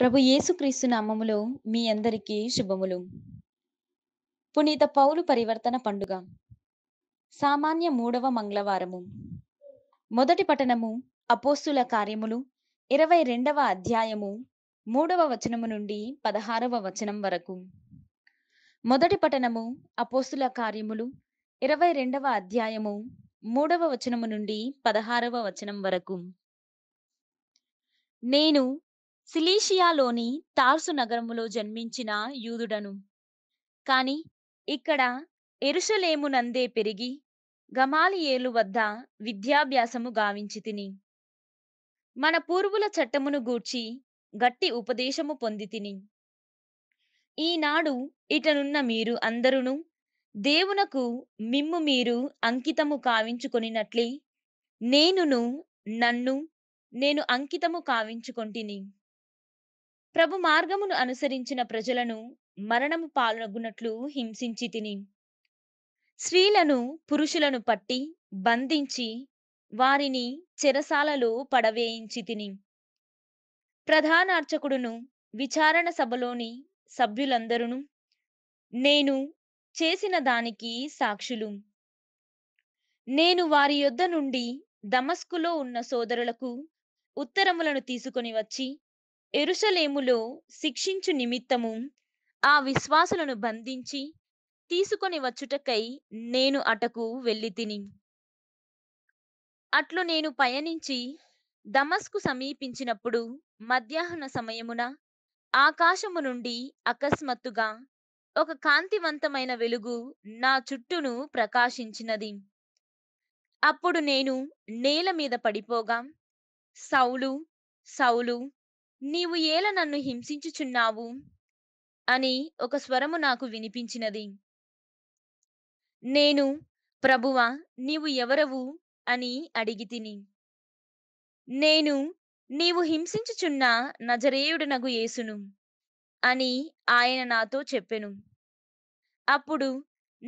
ప్రభు యేసుక్రీస్తు నామములో మీ అందరికీ శుభములు పునీత పౌలు పరివర్తన పండుగ సామాన్య మూడవ మంగళవారము మొదటి పట్టణము అపోస్తుల కార్యములు ఇరవై రెండవ అధ్యాయము మూడవ వచనము నుండి పదహారవ వచనం వరకు మొదటి పట్టణము అపోస్తుల కార్యములు ఇరవై రెండవ అధ్యాయము మూడవ వచనము నుండి పదహారవ వచనం వరకు నేను సిలీషియాలోని తార్సు నగరములో జన్మించిన యూదుడను కాని ఇక్కడ ఎరుసలేమునందే పెరిగి గమాలియేలు వద్ద విద్యాభ్యాసము గావించి తిని మన పూర్వుల చట్టమును గూర్చి గట్టి ఉపదేశము పొంది తిని ఈనాడు ఇటనున్న మీరు అందరును దేవునకు మిమ్ము మీరు అంకితము కావించుకొనినట్లే నేనును నన్ను నేను అంకితము కావించుకొంటిని ప్రభు మార్గమును అనుసరించిన ప్రజలను మరణము పాల్గొనట్లు హింసించి తిని స్త్రీలను పురుషులను పట్టి బంధించి వారిని చెరసాలలో పడవేయించి తిని ప్రధానార్చకుడును విచారణ సభలోని సభ్యులందరూ నేను చేసిన దానికి సాక్షులు నేను వారి యొద్ద నుండి దమస్కులో ఉన్న సోదరులకు ఉత్తరములను తీసుకొని వచ్చి ఎరుసలేములో శిక్షించు నిమిత్తము ఆ విశ్వాసులను బంధించి తీసుకొని వచ్చుటకై నేను అటకు వెళ్ళి తిని అట్లు నేను పయనించి దమస్కు సమీపించినప్పుడు మధ్యాహ్న సమయమున ఆకాశము నుండి అకస్మాత్తుగా ఒక కాంతివంతమైన వెలుగు నా చుట్టూను ప్రకాశించినది అప్పుడు నేను నేల మీద పడిపోగా సౌలు సౌలు నీవు ఏల నన్ను హింసించుచున్నావు అని ఒక స్వరము నాకు వినిపించినది నేను ప్రభువ నీవు ఎవరవు అని అడిగి తిని నేను నీవు హింసించుచున్న నజరేయుడనగు యేసును అని ఆయన నాతో చెప్పెను అప్పుడు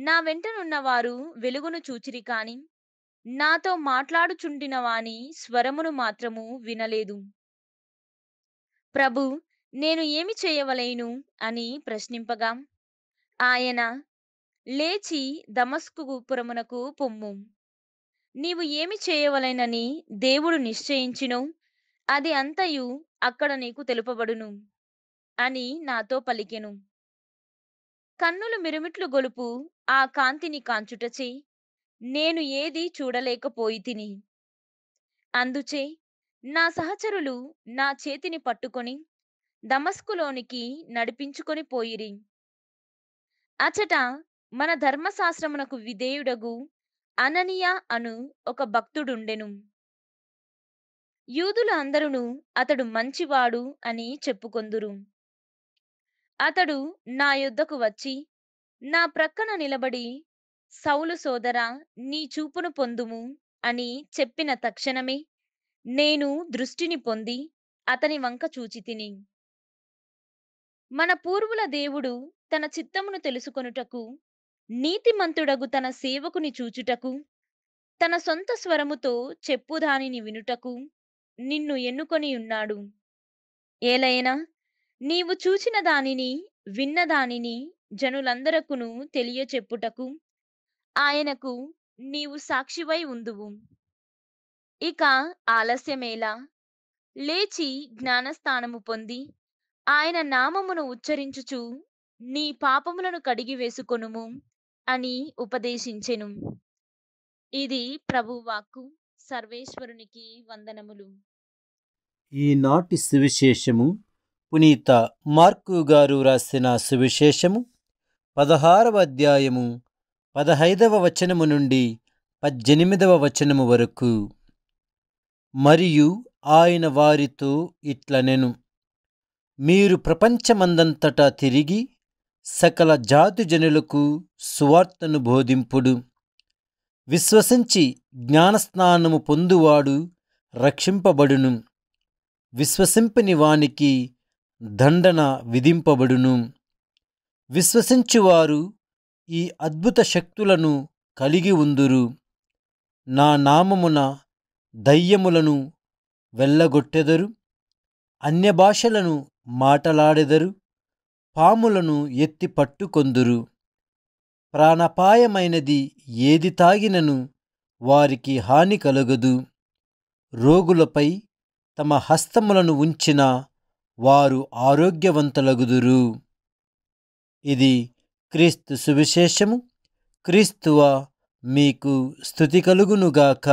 నా వెంటనున్న వారు వెలుగును చూచిరి కాని నాతో మాట్లాడుచుండిన వాని స్వరమును మాత్రము వినలేదు ప్రభు నేను ఏమి చేయవలేను అని ప్రశ్నింపగా ఆయన లేచి దమస్కు గుపురమునకు పొమ్ము నీవు ఏమి చేయవలేనని దేవుడు నిశ్చయించును అది అంతయు అక్కడ నీకు తెలుపబడును అని నాతో పలికెను కన్నులు మిరుమిట్లు గొలుపు ఆ కాంతిని కాంచుటచే నేను ఏది చూడలేకపోయి తిని అందుచే నా సహచరులు నా చేతిని పట్టుకొని దమస్కులోనికి నడిపించుకొని పోయిరి అచట మన ధర్మశాస్త్రమునకు విధేయుడగు అననియా అను ఒక భక్తుడుండెను యూదుల అందరును అతడు మంచివాడు అని చెప్పుకొందురు అతడు నా యుద్ధకు వచ్చి నా ప్రక్కన నిలబడి సౌలు సోదరా నీ చూపును పొందుము అని చెప్పిన తక్షణమే నేను దృష్టిని పొంది అతని వంక చూచితిని మన పూర్వుల దేవుడు తన చిత్తమును తెలుసుకొనుటకు నీతిమంతుడగు తన సేవకుని చూచుటకు తన సొంత స్వరముతో చెప్పుదానిని వినుటకు నిన్ను ఎన్నుకొని ఉన్నాడు ఏలైనా నీవు చూచిన దానిని విన్న దానిని జనులందరకును తెలియచెప్పుటకు ఆయనకు నీవు సాక్షివై ఉందువు ఇక ఆలస్యమేలా లేచి జ్ఞానస్థానము పొంది ఆయన నామమును ఉచ్చరించుచు నీ పాపములను కడిగి వేసుకొనుము అని ఉపదేశించెను ఇది ప్రభువాక్కు సర్వేశ్వరునికి వందనములు ఈనాటి సువిశేషము పునీత మార్కు గారు రాసిన సువిశేషము పదహారవ అధ్యాయము పదహైదవ వచనము నుండి పద్దెనిమిదవ వచనము వరకు మరియు ఆయన వారితో ఇట్లనెను మీరు ప్రపంచమందంతటా తిరిగి సకల జాతి జనులకు సువార్తను బోధింపుడు విశ్వసించి జ్ఞానస్నానము పొందువాడు రక్షింపబడును విశ్వసింపని వానికి దండన విధింపబడును విశ్వసించువారు ఈ అద్భుత శక్తులను కలిగి ఉందురు నా నామమున దయ్యములను వెళ్ళగొట్టెదరు అన్యభాషలను మాటలాడెదరు పాములను ఎత్తి పట్టుకొందురు ప్రాణపాయమైనది ఏది తాగినను వారికి హాని కలగదు రోగులపై తమ హస్తములను ఉంచిన వారు ఆరోగ్యవంతులగుదురు ఇది క్రీస్తు సువిశేషము క్రీస్తువ మీకు స్థుతి కలుగునుగాక